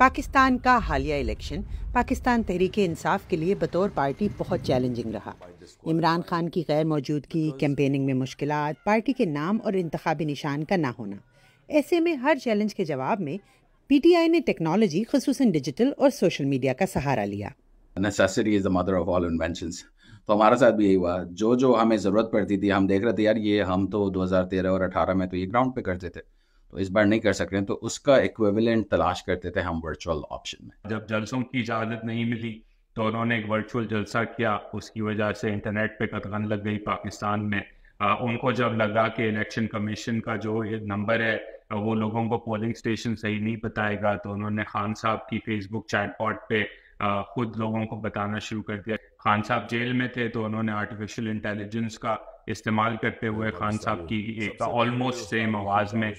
पाकिस्तान का हालिया इलेक्शन पाकिस्तान तहरीक इंसाफ के लिए बतौर पार्टी बहुत चैलेंजिंग रहा इमरान खान की गैर मौजूदगी कैंपेनिंग में मुश्किल पार्टी के नाम और इंतबी निशान का ना होना ऐसे में हर चैलेंज के जवाब में पीटीआई ने टेक्नोलॉजी खसूस डिजिटल और सोशल मीडिया का सहारा लिया Necessity is the mother of all inventions. तो हमारे साथ भी यही हुआ जो जो हमें ज़रूरत पड़ती थी हम देख रहे थे यार ये हम तो 2013 और 18 में तो ये ग्राउंड पे करते थे तो इस बार नहीं कर सक रहे तो उसका इक्वेविलेंट तलाश करते थे हम वर्चुअल ऑप्शन में जब जलसों की इजाज़त नहीं मिली तो उन्होंने एक वर्चुअल जलसा किया उसकी वजह से इंटरनेट पे कतान लग गई पाकिस्तान में आ, उनको जब लगा कि इलेक्शन कमीशन का जो नंबर है वो लोगों को पोलिंग स्टेशन सही नहीं बताएगा तो उन्होंने खान साहब की फेसबुक चैटबॉट पे आ, खुद लोगों को बताना शुरू कर दिया खान साहब जेल में थे तो उन्होंने आर्टिफिशियल इंटेलिजेंस का इस्तेमाल करते हुए खान साहब की एक ऑलमोस्ट सेम आवाज़ में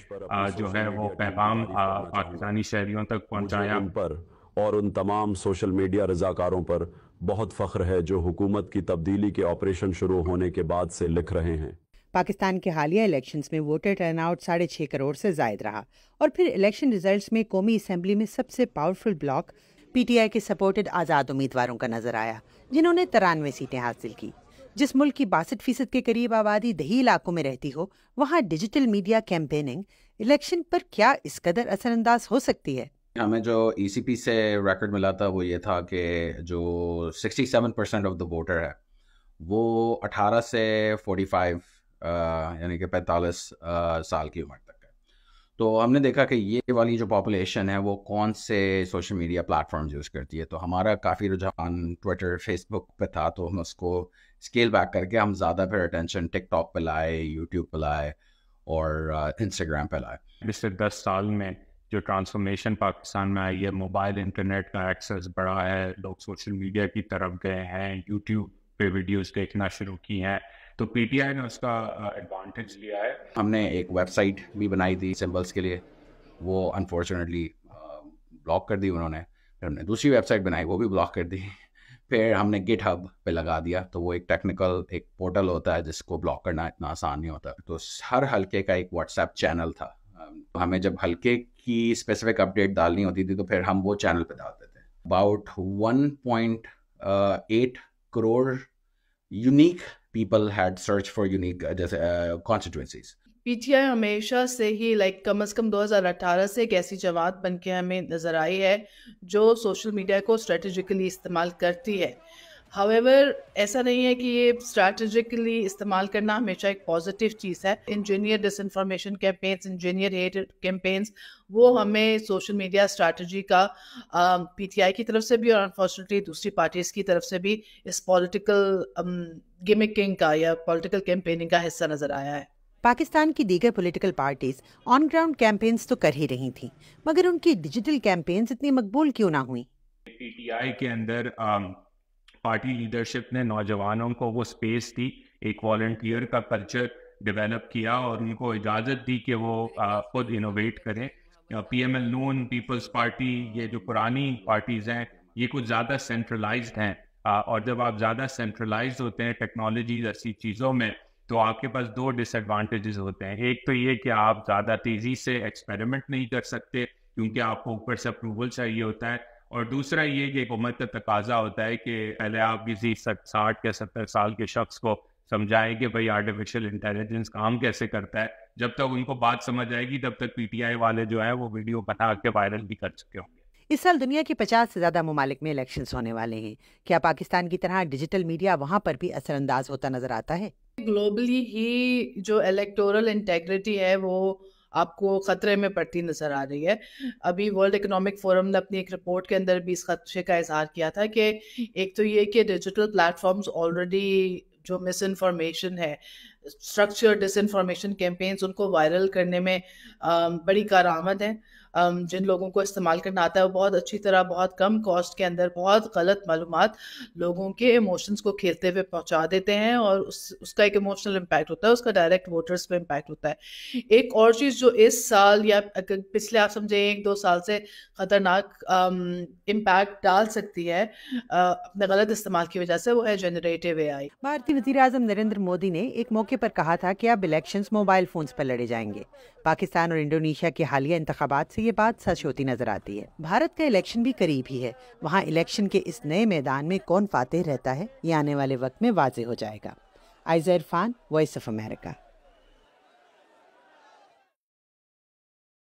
जो है वो पैगाम पाकिस्तानी शहरियों तक पहुँचाया पर और उन तमाम सोशल मीडिया रजाकारों पर बहुत फ़ख्र है जो हुकूमत की तब्दीली के ऑपरेशन शुरू होने के बाद से लिख रहे हैं पाकिस्तान के हालिया इलेक्शंस में वोटर टर्नआउट साढ़े छः करोड़ से जायद रहा और फिर इलेक्शन रिजल्ट्स में कौमी असम्बली में सबसे पावरफुल ब्लॉक पीटीआई के सपोर्टेड आज़ाद उम्मीदवारों का नजर आया जिन्होंने तिरानवे सीटें हासिल की जिस मुल्क की बासठ फीसद के करीब आबादी दही इलाकों में रहती हो वहाँ डिजिटल मीडिया कैंपेनिंग इलेक्शन पर क्या इस कदर असरअंदाज हो सकती है हमें जो ई e से रिकॉर्ड मिला था वो ये था कि जो 67 परसेंट ऑफ द वोटर है वो 18 से 45 यानी कि 45 साल की उम्र तक तो हमने देखा कि ये वाली जो पॉपुलेशन है वो कौन से सोशल मीडिया प्लेटफॉर्म यूज़ करती है तो हमारा काफ़ी रुझान ट्विटर फेसबुक पे था तो हम उसको स्केल बैक करके हम ज़्यादा फिर अटेंशन टिकटॉक पे लाए यूट्यूब पे लाए और इंस्टाग्राम uh, पे लाए पिछले दस साल में जो ट्रांसफॉर्मेशन पाकिस्तान में आई है मोबाइल इंटरनेट का एक्सेस बढ़ा है लोग सोशल मीडिया की तरफ गए हैं यूट्यूब पे वीडियोस देखना शुरू की हैं तो पीटीआई ने उसका एडवांटेज लिया है हमने एक वेबसाइट भी बनाई थी सिंबल्स के लिए वो अनफॉर्चुनेटली ब्लॉक कर दी उन्होंने फिर हमने दूसरी वेबसाइट बनाई वो भी ब्लॉक कर दी फिर हमने गिट हब पे लगा दिया तो वो एक टेक्निकल एक पोर्टल होता है जिसको ब्लॉक करना इतना आसान नहीं होता तो हर हल्के का एक व्हाट्सएप चैनल था हमें जब हल्के की स्पेसिफिक अपडेट डालनी होती थी तो फिर हम वो चैनल पे डालते थे about one point eight crore unique people had search for unique जैसे कॉन्स्टिट्यूंसीज पीटीआई हमेशा से ही लाइक कम से कम 2018 से एक ऐसी जमात बन के हमें नज़र आई है जो सोशल मीडिया को स्ट्रेटजिकली इस्तेमाल करती है हावेवर ऐसा नहीं है कि ये स्ट्रैटेजिकली इस्तेमाल करना हमेशा एक पॉजिटिव चीज़ है engineer disinformation campaigns engineer hate campaigns वो हमें सोशल मीडिया स्ट्रैटेजी का पीटीआई um, की तरफ से भी और अनफॉर्चुनेटली दूसरी पार्टीज़ की तरफ से भी इस पॉलिटिकल गिमिकिंग um, का या पॉलिटिकल कैंपेनिंग का हिस्सा नज़र आया है पाकिस्तान की दीगर political parties on ground campaigns तो कर ही रही थी मगर उनकी डिजिटल कैंपेन्स इतनी मकबूल क्यों ना हुई पीटीआई के अंदर um... पार्टी लीडरशिप ने नौजवानों को वो स्पेस दी एक वॉल्टियर का कल्चर डेवलप किया और उनको इजाज़त दी कि वो खुद इनोवेट करें P M L Noon people's party ये जो पुरानी पार्टीज़ हैं ये कुछ ज़्यादा सेंट्रलाइज हैं और जब आप ज़्यादा सेंट्रलाइज होते हैं टेक्नोलॉजी जैसी चीज़ों में तो आपके पास दो डिसएडवांटेजेस होते हैं एक तो ये कि आप ज़्यादा तेज़ी से एक्सपेरिमेंट नहीं कर सकते क्योंकि आपको ऊपर से अप्रूवल चाहिए होता है और दूसरा ये कि हुकूमत का तकाजा होता है कि पहले आप किसी साठ या सत्तर साल के शख्स को समझाएं कि भाई आर्टिफिशियल इंटेलिजेंस काम कैसे करता है जब तक उनको बात समझ आएगी तब तक पीटीआई वाले जो है वो वीडियो बना के वायरल भी कर चुके होंगे इस साल दुनिया के 50 से ज़्यादा ममालिक में इलेक्शन होने वाले हैं क्या पाकिस्तान की तरह डिजिटल मीडिया वहाँ पर भी असरअंदाज होता नजर आता है ग्लोबली ही जो इलेक्टोरल इंटेग्रिटी है वो आपको खतरे में पड़ती नजर आ रही है अभी वर्ल्ड इकोनॉमिक फोरम ने अपनी एक रिपोर्ट के अंदर भी इस खदशे का इजहार किया था कि एक तो ये कि डिजिटल प्लेटफॉर्म्स ऑलरेडी जो मिस इन्फॉर्मेशन है स्ट्रक्चर डिसइंफॉर्मेशन कैंपेन्स उनको वायरल करने में बड़ी कारामद हैं जिन लोगों को इस्तेमाल करना आता है वो बहुत अच्छी तरह बहुत कम कॉस्ट के अंदर बहुत गलत मालूम लोगों के इमोशंस को खेलते हुए पहुंचा देते हैं और उस उसका एक इमोशनल इम्पैक्ट होता है उसका डायरेक्ट वोटर्स पे इम्पैक्ट होता है एक और चीज़ जो इस साल या पिछले आप समझे एक दो साल से ख़तरनाक इम्पैक्ट डाल सकती है अपने गलत इस्तेमाल की वजह से वो है जनरेटिव ए भारतीय वजी नरेंद्र मोदी ने एक मौके मौके पर कहा था कि अब इलेक्शंस मोबाइल फ़ोन्स पर लड़े जाएंगे पाकिस्तान और इंडोनेशिया के हालिया इंतबात से ये बात सच होती नजर आती है भारत का इलेक्शन भी करीब ही है वहाँ इलेक्शन के इस नए मैदान में कौन फातेह रहता है ये आने वाले वक्त में वाज हो जाएगा Aiza Irfan voice of America